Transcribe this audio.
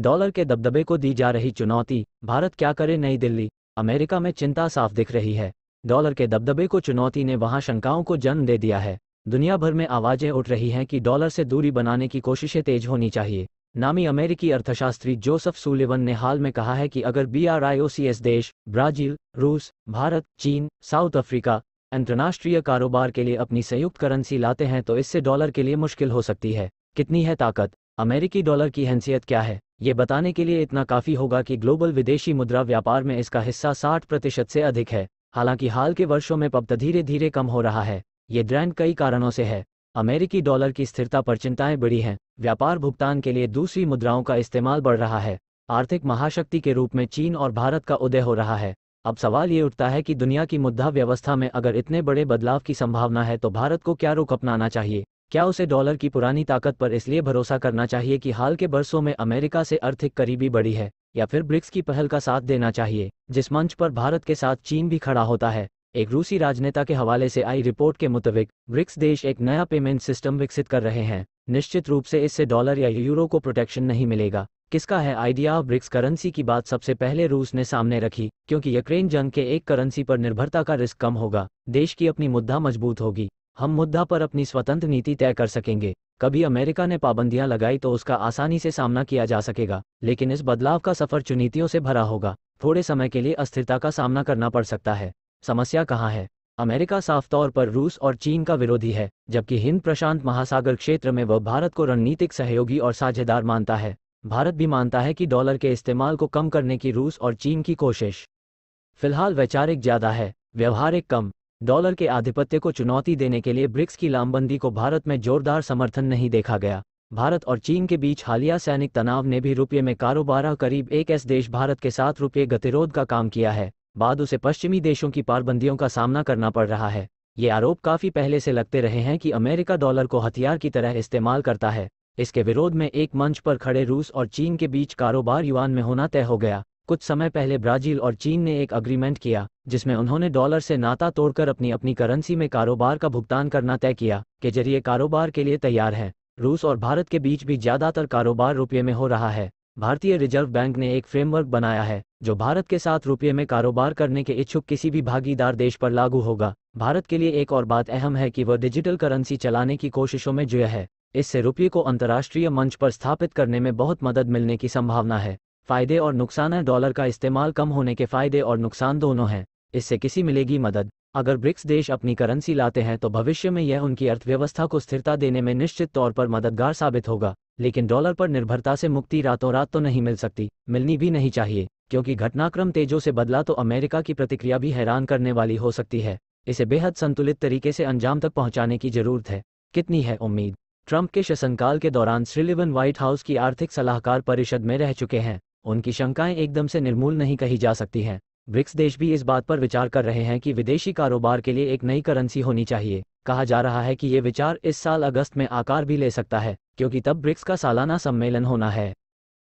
dollar के दबदबे को दी जा रही चुनौती भारत क्या करे नई दिल्ली अमेरिका में चिंता साफ दिख रही है डॉलर के दबदबे को चुनौती ने वहां शंकाओं को जन्म दे दिया है दुनिया भर में आवाजें उठ रही हैं कि डॉलर से दूरी बनाने की कोशिशें तेज होनी चाहिए नामी अमेरिकी अर्थशास्त्री जोसफ सुलिवन ने हाल में कहा है कि अगर बी देश ब्राजील रूस भारत चीन साउथ अफ्रीका अंतर्राष्ट्रीय कारोबार के लिए अपनी संयुक्त करेंसी लाते हैं तो इससे डॉलर के लिए मुश्किल हो सकती है कितनी है ताकत अमेरिकी डॉलर की हैसियत क्या है ये बताने के लिए इतना काफ़ी होगा कि ग्लोबल विदेशी मुद्रा व्यापार में इसका हिस्सा 60 प्रतिशत से अधिक है हालांकि हाल के वर्षों में पब्त धीरे धीरे कम हो रहा है ये ड्रैंड कई कारणों से है अमेरिकी डॉलर की स्थिरता पर चिंताएं बढ़ी हैं व्यापार भुगतान के लिए दूसरी मुद्राओं का इस्तेमाल बढ़ रहा है आर्थिक महाशक्ति के रूप में चीन और भारत का उदय हो रहा है अब सवाल ये उठता है कि दुनिया की मुद्रा व्यवस्था में अगर इतने बड़े बदलाव की संभावना है तो भारत को क्या रुख अपनाना चाहिए क्या उसे डॉलर की पुरानी ताकत पर इसलिए भरोसा करना चाहिए कि हाल के बरसों में अमेरिका से आर्थिक करीबी बढ़ी है या फिर ब्रिक्स की पहल का साथ देना चाहिए जिस मंच पर भारत के साथ चीन भी खड़ा होता है एक रूसी राजनेता के हवाले से आई रिपोर्ट के मुताबिक ब्रिक्स देश एक नया पेमेंट सिस्टम विकसित कर रहे हैं निश्चित रूप से इससे डॉलर या यूरो को प्रोटेक्शन नहीं मिलेगा किसका है आइडिया ब्रिक्स करेंसी की बात सबसे पहले रूस ने सामने रखी क्योंकि यूक्रेन जंग के एक करेंसी पर निर्भरता का रिस्क कम होगा देश की अपनी मुद्दा मजबूत होगी हम मुद्दा पर अपनी स्वतंत्र नीति तय कर सकेंगे कभी अमेरिका ने पाबंदियां लगाई तो उसका आसानी से सामना किया जा सकेगा लेकिन इस बदलाव का सफर चुनौतियों से भरा होगा थोड़े समय के लिए अस्थिरता का सामना करना पड़ सकता है समस्या कहाँ है अमेरिका साफ तौर पर रूस और चीन का विरोधी है जबकि हिंद प्रशांत महासागर क्षेत्र में वह भारत को रणनीतिक सहयोगी और साझेदार मानता है भारत भी मानता है कि डॉलर के इस्तेमाल को कम करने की रूस और चीन की कोशिश फिलहाल वैचारिक ज्यादा है व्यवहारिक कम डॉलर के आधिपत्य को चुनौती देने के लिए ब्रिक्स की लामबंदी को भारत में जोरदार समर्थन नहीं देखा गया भारत और चीन के बीच हालिया सैनिक तनाव ने भी रुपये में कारोबार करीब एक ऐसे देश भारत के साथ रुपये गतिरोध का काम किया है बाद उसे पश्चिमी देशों की पाबंदियों का सामना करना पड़ रहा है ये आरोप काफी पहले से लगते रहे हैं कि अमेरिका डॉलर को हथियार की तरह इस्तेमाल करता है इसके विरोध में एक मंच पर खड़े रूस और चीन के बीच कारोबार युवान में होना तय हो गया कुछ समय पहले ब्राजील और चीन ने एक अग्रीमेंट किया जिसमें उन्होंने डॉलर से नाता तोड़कर अपनी अपनी करेंसी में कारोबार का भुगतान करना तय किया के जरिए कारोबार के लिए तैयार है रूस और भारत के बीच भी ज्यादातर कारोबार रुपये में हो रहा है भारतीय रिजर्व बैंक ने एक फ्रेमवर्क बनाया है जो भारत के साथ रुपये में कारोबार करने के इच्छुक किसी भी भागीदार देश पर लागू होगा भारत के लिए एक और बात अहम है कि वह डिजिटल करेंसी चलाने की कोशिशों में जुया है इससे रुपये को अंतर्राष्ट्रीय मंच पर स्थापित करने में बहुत मदद मिलने की संभावना है फायदे और नुकसान है डॉलर का इस्तेमाल कम होने के फायदे और नुकसान दोनों हैं इससे किसी मिलेगी मदद अगर ब्रिक्स देश अपनी करेंसी लाते हैं तो भविष्य में यह उनकी अर्थव्यवस्था को स्थिरता देने में निश्चित तौर पर मददगार साबित होगा लेकिन डॉलर पर निर्भरता से मुक्ति रातों रात तो नहीं मिल सकती मिलनी भी नहीं चाहिए क्योंकि घटनाक्रम तेजों से बदला तो अमेरिका की प्रतिक्रिया भी हैरान करने वाली हो सकती है इसे बेहद संतुलित तरीके से अंजाम तक पहुंचाने की जरूरत है कितनी है उम्मीद ट्रंप के शासनकाल के दौरान श्रीलिवन व्हाइट हाउस की आर्थिक सलाहकार परिषद में रह चुके हैं उनकी शंकाएं एकदम से निर्मूल नहीं कही जा सकती हैं ब्रिक्स देश भी इस बात पर विचार कर रहे हैं कि विदेशी कारोबार के लिए एक नई करेंसी होनी चाहिए कहा जा रहा है कि ये विचार इस साल अगस्त में आकार भी ले सकता है क्योंकि तब ब्रिक्स का सालाना सम्मेलन होना है